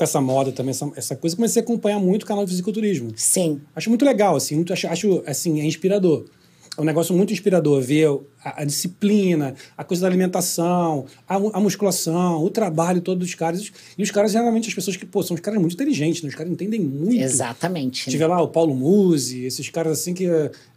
com essa moda também, essa, essa coisa, comecei a acompanhar muito o canal de fisiculturismo. Sim. Acho muito legal, assim, muito, acho, acho assim, é inspirador. É um negócio muito inspirador ver a, a disciplina, a coisa da alimentação, a, a, musculação, o trabalho todo dos caras. E os caras, geralmente, as pessoas que, pô, são os caras muito inteligentes, né? Os caras entendem muito. Exatamente. Né? Tiver né? lá o Paulo Musi, esses caras assim que.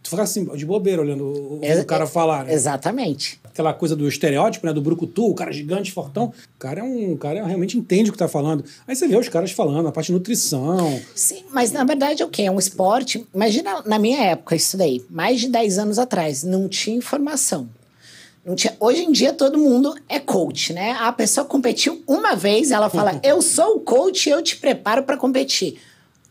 Tu fica assim, de bobeira olhando o, o, o cara falar. Né? Exatamente aquela coisa do estereótipo, né? Do brucutu, o cara gigante, fortão. O cara é um cara realmente entende o que tá falando. Aí você vê os caras falando, a parte de nutrição. Sim, mas na verdade é o quê? É um esporte. Imagina na minha época isso daí, mais de 10 anos atrás, não tinha informação. Tinha, hoje em dia todo mundo é coach, né? A pessoa competiu uma vez, ela fala: "Eu sou o coach, eu te preparo para competir".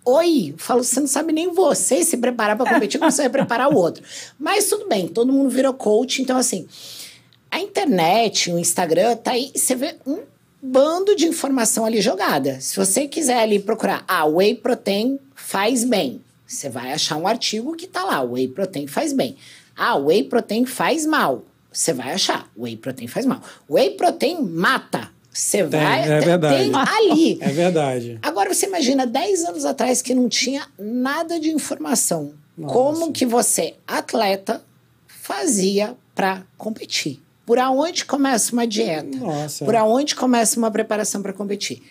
Oi, falo, você não sabe nem você se preparar para competir, como você vai preparar o outro. Mas tudo bem, todo mundo virou coach, então assim, a internet, o Instagram, tá aí, você vê um bando de informação ali jogada. Se você quiser ali procurar, ah, whey protein faz bem, você vai achar um artigo que tá lá, whey protein faz bem. Ah, whey protein faz mal, você vai achar, whey protein faz mal. Whey protein mata, você vai. é verdade. Tem ali. É verdade. Agora você imagina 10 anos atrás que não tinha nada de informação. Nossa. Como que você, atleta, fazia para competir? Por aonde começa uma dieta? Nossa, Por aonde começa uma preparação para competir?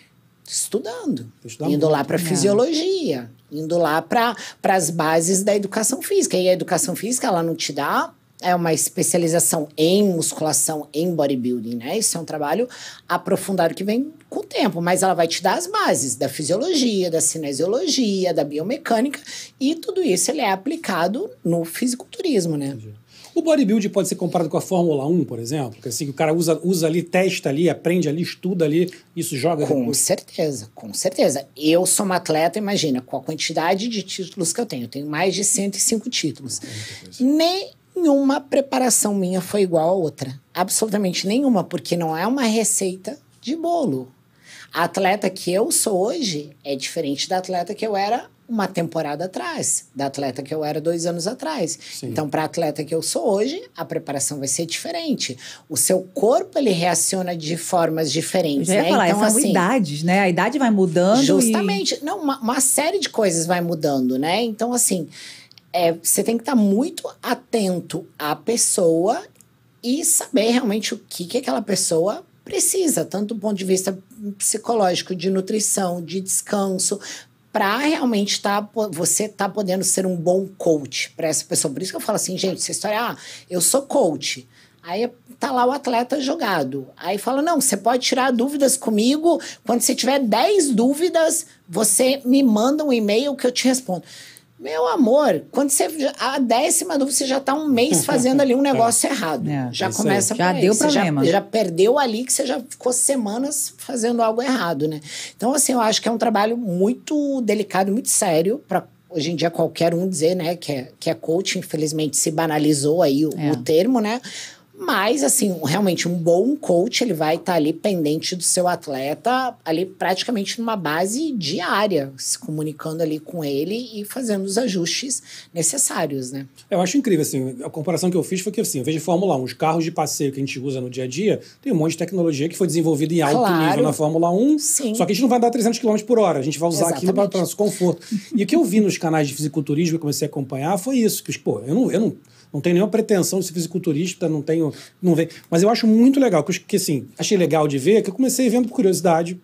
Estudando. Indo lá para né? fisiologia, indo lá para as bases da educação física. E a educação física, ela não te dá é uma especialização em musculação, em bodybuilding, né? Isso é um trabalho aprofundado que vem com o tempo, mas ela vai te dar as bases da fisiologia, da cinesiologia, da biomecânica e tudo isso ele é aplicado no fisiculturismo, né? Entendi. O bodybuilding pode ser comparado com a Fórmula 1, por exemplo, que é assim, o cara usa, usa ali, testa ali, aprende ali, estuda ali, isso joga. Com depois. certeza, com certeza. Eu sou uma atleta, imagina, com a quantidade de títulos que eu tenho, eu tenho mais de 105 títulos. É nenhuma preparação minha foi igual a outra. Absolutamente nenhuma, porque não é uma receita de bolo. A atleta que eu sou hoje é diferente da atleta que eu era uma temporada atrás, da atleta que eu era dois anos atrás. Sim. Então, para a atleta que eu sou hoje, a preparação vai ser diferente. O seu corpo ele reaciona de formas diferentes. Eu ia né? falar, então, são assim, idades, né? A idade vai mudando. Justamente. E... Não, uma, uma série de coisas vai mudando, né? Então, assim. É, você tem que estar tá muito atento à pessoa e saber realmente o que, que aquela pessoa precisa, tanto do ponto de vista psicológico, de nutrição, de descanso, para realmente tá, você tá podendo ser um bom coach para essa pessoa. Por isso que eu falo assim, gente, essa história, ah, eu sou coach. Aí tá lá o atleta jogado. Aí fala: não, você pode tirar dúvidas comigo. Quando você tiver 10 dúvidas, você me manda um e-mail que eu te respondo. Meu amor, quando você. A décima dúvida, você já está um mês fazendo ali um negócio errado. É, já é começa Já deu você problema. Já, já, perdeu ali que você já ficou semanas fazendo algo errado, né? Então, assim, eu acho que é um trabalho muito delicado, muito sério para hoje em dia qualquer um dizer, né, que é, que é coach, infelizmente se banalizou aí o, é. o termo, né? Mas, assim, realmente, um bom coach, ele vai estar tá ali pendente do seu atleta, ali praticamente numa base diária, se comunicando ali com ele e fazendo os ajustes necessários, né? Eu acho incrível, assim, a comparação que eu fiz foi que, assim, eu vejo Fórmula 1, os carros de passeio que a gente usa no dia a dia, tem um monte de tecnologia que foi desenvolvida em alto claro. nível na Fórmula 1, Sim. só que a gente não vai dar 300 km por hora, a gente vai usar Exatamente. aquilo para nosso conforto. e o que eu vi nos canais de fisiculturismo e comecei a acompanhar foi isso, que, pô, eu não... Eu não não tenho nenhuma pretensão de ser fisiculturista, não tenho não Mas eu acho muito legal, que assim, achei legal de ver, que eu comecei vendo por curiosidade,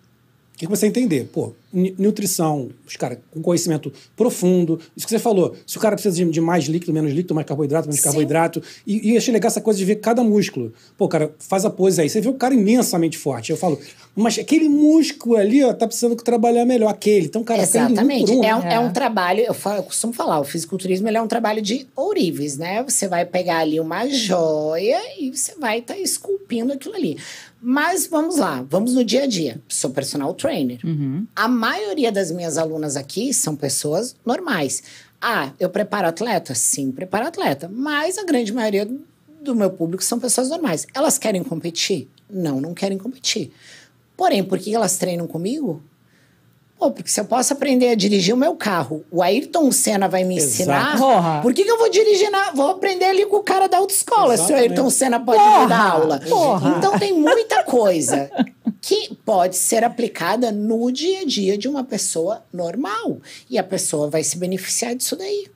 que você entender? Pô, nutrição, os caras com conhecimento profundo, isso que você falou, se o cara precisa de, de mais líquido, menos líquido, mais carboidrato, menos Sim. carboidrato, e, e achei legal essa coisa de ver cada músculo. Pô, cara, faz a pose aí, você vê o cara imensamente forte. Eu falo, mas aquele músculo ali, ó, tá precisando trabalhar melhor, aquele. Então, cara, Exatamente, um um. É, um, né? é um trabalho, eu, falo, eu costumo falar, o fisiculturismo é um trabalho de ourives, né? Você vai pegar ali uma joia e você vai estar tá esculpindo entupindo aquilo ali. Mas vamos lá, vamos no dia a dia. Sou personal trainer. Uhum. A maioria das minhas alunas aqui são pessoas normais. Ah, eu preparo atleta? Sim, preparo atleta. Mas a grande maioria do meu público são pessoas normais. Elas querem competir? Não, não querem competir. Porém, por que elas treinam comigo? Pô, porque se eu posso aprender a dirigir o meu carro, o Ayrton Senna vai me ensinar. Porra. Por que, que eu vou dirigir na. Vou aprender ali com o cara da autoescola Exatamente. se o Ayrton Senna pode Porra. me dar aula. Porra. Então tem muita coisa que pode ser aplicada no dia a dia de uma pessoa normal. E a pessoa vai se beneficiar disso daí.